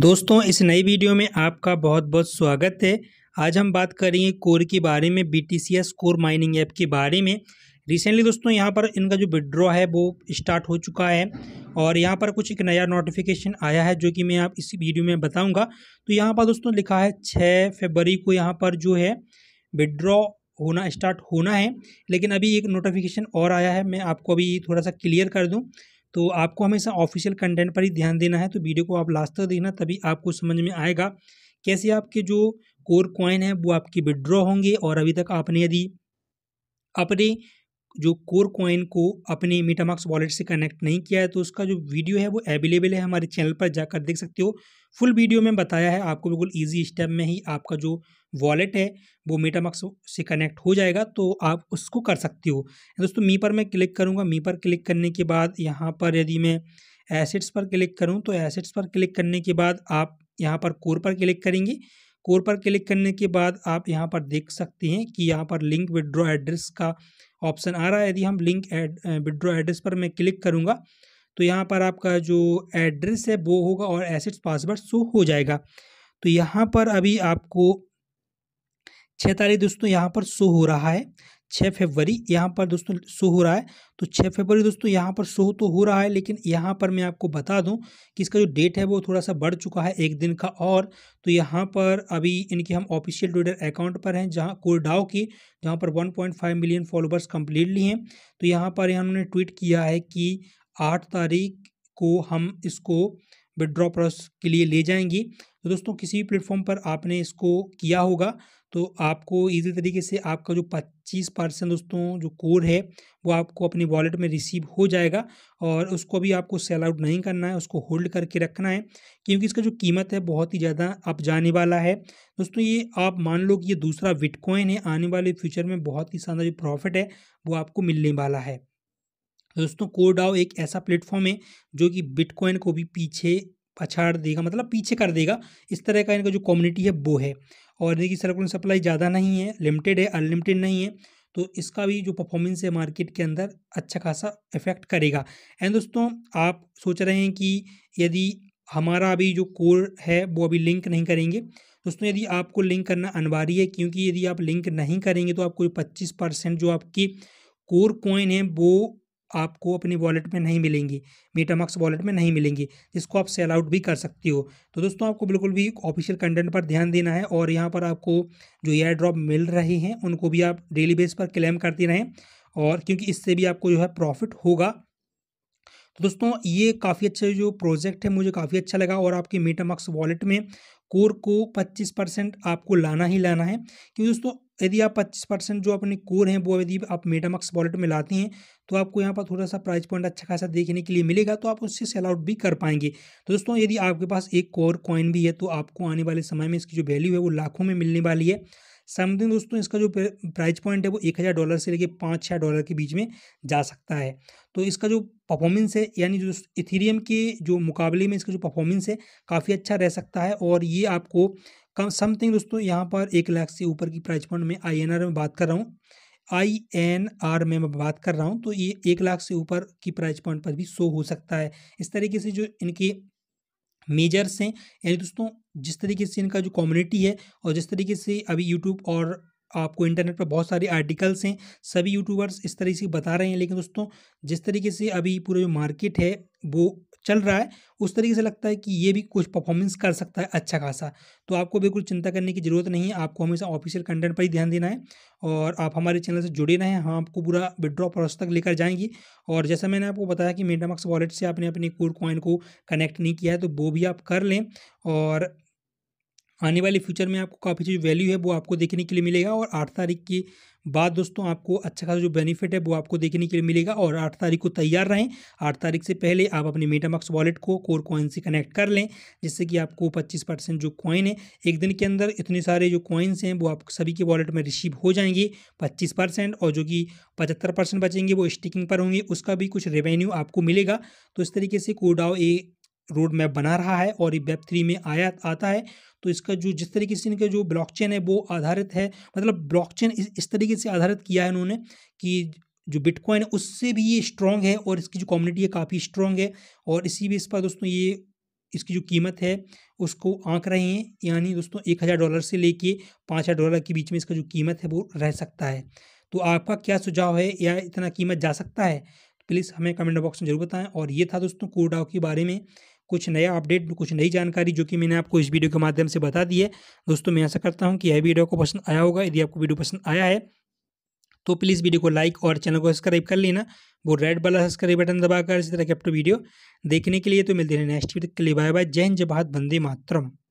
दोस्तों इस नई वीडियो में आपका बहुत बहुत स्वागत है आज हम बात करेंगे कोर के बारे में B T C S core mining app के बारे में रिसेंटली दोस्तों यहाँ पर इनका जो विड्रॉ है वो स्टार्ट हो चुका है और यहाँ पर कुछ एक नया नोटिफिकेशन आया है जो कि मैं आप इस वीडियो में बताऊँगा तो यहाँ पर दोस्तों लिखा है छः फरवरी को यहाँ पर जो है विड्रॉ होना स्टार्ट होना है लेकिन अभी एक नोटिफिकेशन और आया है मैं आपको अभी थोड़ा सा क्लियर कर दूँ तो आपको हमेशा ऑफिशियल कंटेंट पर ही ध्यान देना है तो वीडियो को आप लास्ट तक देखना तभी आपको समझ में आएगा कैसे आपके जो कोर कॉइन है वो आपके विड्रॉ होंगे और अभी तक आपने यदि अपने जो कोर कॉइन को अपने मीटामार्क्स वॉलेट से कनेक्ट नहीं किया है तो उसका जो वीडियो है वो अवेलेबल है हमारे चैनल पर जाकर देख सकते हो फुल वीडियो में बताया है आपको बिल्कुल ईजी स्टेप में ही आपका जो वॉलेट है वो मीटामक्स से कनेक्ट हो जाएगा तो आप उसको कर सकती हो तो दोस्तों मी पर मैं क्लिक करूँगा मी पर क्लिक करने के बाद यहाँ पर यदि मैं एसेट्स पर क्लिक करूँ तो एसेट्स पर क्लिक करने के बाद आप यहाँ पर कोर पर क्लिक करेंगे कोर पर क्लिक करने के बाद आप यहाँ पर देख सकते हैं कि यहाँ पर लिंक विड्रॉ एड्रेस का ऑप्शन आ रहा है यदि हम लिंक विड्रॉ एड्रेस पर मैं क्लिक करूँगा तो यहाँ पर आपका जो एड्रेस है वो होगा और एसेट्स पासवर्ड शो हो जाएगा तो यहाँ पर अभी आपको छः तारीख दोस्तों यहाँ पर शो हो रहा है छः फेबरी यहाँ पर दोस्तों शो हो रहा है तो छः फेबरी दोस्तों यहाँ पर शो तो हो रहा है लेकिन यहाँ पर मैं आपको बता दूँ कि इसका जो डेट है वो थोड़ा सा बढ़ चुका है एक दिन का और तो यहाँ पर अभी इनके हम ऑफिशियल ट्विटर अकाउंट पर हैं जहाँ कोरडाओ की जहाँ पर फाइव मिलियन फॉलोवर्स कम्प्लीटली हैं तो यहाँ पर इन्होंने ट्वीट किया है कि आठ तारीख को हम इसको विड्रॉ प्रोसेस के लिए ले जाएंगी तो दोस्तों किसी भी प्लेटफॉर्म पर आपने इसको किया होगा तो आपको इजी तरीके से आपका जो 25 परसेंट दोस्तों जो कोड है वो आपको अपने वॉलेट में रिसीव हो जाएगा और उसको भी आपको सेल आउट नहीं करना है उसको होल्ड करके रखना है क्योंकि इसका जो कीमत है बहुत ही ज़्यादा अब जाने वाला है दोस्तों ये आप मान लो कि ये दूसरा विटकॉइन है आने वाले फ्यूचर में बहुत ही शानदार जो प्रॉफिट है वो आपको मिलने वाला है दोस्तों कोडाओ एक ऐसा प्लेटफॉर्म है जो कि बिटकॉइन को भी पीछे पछाड़ देगा मतलब पीछे कर देगा इस तरह का इनका जो कम्युनिटी है वो है और इनकी सर्कुलर सप्लाई ज़्यादा नहीं है लिमिटेड है अनलिमिटेड नहीं है तो इसका भी जो परफॉर्मेंस है मार्केट के अंदर अच्छा खासा इफेक्ट करेगा एंड दोस्तों आप सोच रहे हैं कि यदि हमारा अभी जो कोर है वो अभी लिंक नहीं करेंगे दोस्तों यदि आपको लिंक करना अनिवार्य है क्योंकि यदि आप लिंक नहीं करेंगे तो आपको पच्चीस परसेंट जो आपकी कोर कॉइन है वो आपको अपनी वॉलेट में नहीं मिलेंगी मीटामक्स वॉलेट में नहीं मिलेंगी जिसको आप सेल आउट भी कर सकते हो तो दोस्तों आपको बिल्कुल भी ऑफिशियल कंटेंट पर ध्यान देना है और यहाँ पर आपको जो एयर ड्रॉप मिल रहे हैं उनको भी आप डेली बेस पर क्लेम करते रहें और क्योंकि इससे भी आपको जो है प्रॉफिट होगा तो दोस्तों ये काफ़ी अच्छा जो प्रोजेक्ट है मुझे काफ़ी अच्छा लगा और आपके मीटामक्स वॉलेट में कोर को 25 परसेंट आपको लाना ही लाना है क्योंकि दोस्तों यदि आप 25 परसेंट जो अपने कोर हैं वो यदि आप मेटामक्स वॉलेट में लाते हैं तो आपको यहाँ पर थोड़ा सा प्राइस पॉइंट अच्छा खासा देखने के लिए मिलेगा तो आप उससे सेल आउट भी कर पाएंगे तो दोस्तों यदि आपके पास एक कोर कॉइन भी है तो आपको आने वाले समय में इसकी जो वैल्यू है वो लाखों में मिलने वाली है समथिंग दोस्तों इसका जो प्राइस पॉइंट है वो एक हज़ार डॉलर से लेके पाँच छः डॉलर के बीच में जा सकता है तो इसका जो परफॉर्मेंस है यानी जो इथीरियम के जो मुकाबले में इसका जो परफॉर्मेंस है काफ़ी अच्छा रह सकता है और ये आपको कम समथिंग दोस्तों यहाँ पर एक लाख से ऊपर की प्राइस पॉइंट में आई में बात कर रहा हूँ आई एन आर में मैं बात कर रहा हूँ तो ये एक लाख से ऊपर की प्राइस पॉइंट पर भी शो हो सकता है इस तरीके से जो इनके मेजर्स हैं यानी दोस्तों जिस तरीके से इनका जो कम्युनिटी है और जिस तरीके से अभी यूट्यूब और आपको इंटरनेट पर बहुत सारे आर्टिकल्स हैं सभी यूट्यूबर्स इस तरीके से बता रहे हैं लेकिन दोस्तों जिस तरीके से अभी पूरा जो मार्केट है वो चल रहा है उस तरीके से लगता है कि ये भी कुछ परफॉर्मेंस कर सकता है अच्छा खासा तो आपको बिल्कुल चिंता करने की ज़रूरत नहीं है आपको हमेशा ऑफिशियल कंटेंट पर ही ध्यान देना है और आप हमारे चैनल से जुड़े रहें हम आपको पूरा विड्रॉ प्रोसेस तक लेकर जाएंगी और जैसा मैंने आपको बताया कि मेटामक्स वॉलेट से आपने अपनी कोड कॉइन को कनेक्ट नहीं किया है तो वो भी आप कर लें और आने वाले फ्यूचर में आपको काफ़ी जो वैल्यू है वो आपको देखने के लिए मिलेगा और आठ तारीख की बाद दोस्तों आपको अच्छा खासा जो बेनिफिट है वो आपको देखने के लिए मिलेगा और आठ तारीख को तैयार रहें आठ तारीख से पहले आप अपने मेटामक्स वॉलेट को कोर कॉइन से कनेक्ट कर लें जिससे कि आपको पच्चीस परसेंट जो कॉइन है एक दिन के अंदर इतने सारे जो कॉइन्स हैं वो आप सभी के वॉलेट में रिसीव हो जाएंगे पच्चीस परसेंट और जो कि पचहत्तर परसेंट बचेंगे वो स्टिकिंग पर होंगे उसका भी कुछ रेवेन्यू आपको मिलेगा तो इस तरीके से कोडाओ ए रोड मैप बना रहा है और ये वेब थ्री में आया आता है तो इसका जो जिस तरीके से इनका जो ब्लॉकचेन है वो आधारित है मतलब ब्लॉकचेन इस, इस तरीके से आधारित किया है इन्होंने कि जो बिटकॉइन है उससे भी ये स्ट्रॉन्ग है और इसकी जो कम्युनिटी है काफ़ी स्ट्रॉन्ग है और इसी इस पर दोस्तों ये इसकी जो कीमत है उसको आंक रहे हैं यानी दोस्तों एक हज़ार डॉलर से लेके पाँच हज़ार डॉलर के बीच में इसका जो कीमत है वो रह सकता है तो आपका क्या सुझाव है या इतना कीमत जा सकता है प्लीज़ तो हमें कमेंट बॉक्स में जरूर बताएं और ये था दोस्तों कोडाव के बारे में कुछ नया अपडेट कुछ नई जानकारी जो कि मैंने आपको इस वीडियो के माध्यम से बता दी है दोस्तों मैं ऐसा करता हूँ कि यह वीडियो को पसंद आया होगा यदि आपको वीडियो पसंद आया है तो प्लीज़ वीडियो को लाइक और चैनल को सब्सक्राइब कर लेना वो रेड वाला सब्सक्राइब बटन दबाकर इसी तरह के अपटू वीडियो देखने के लिए तो मिलते हैं नेक्स्ट वीडियो के लिए बाय बाय जय हिंद जय भारत वंदे मातरम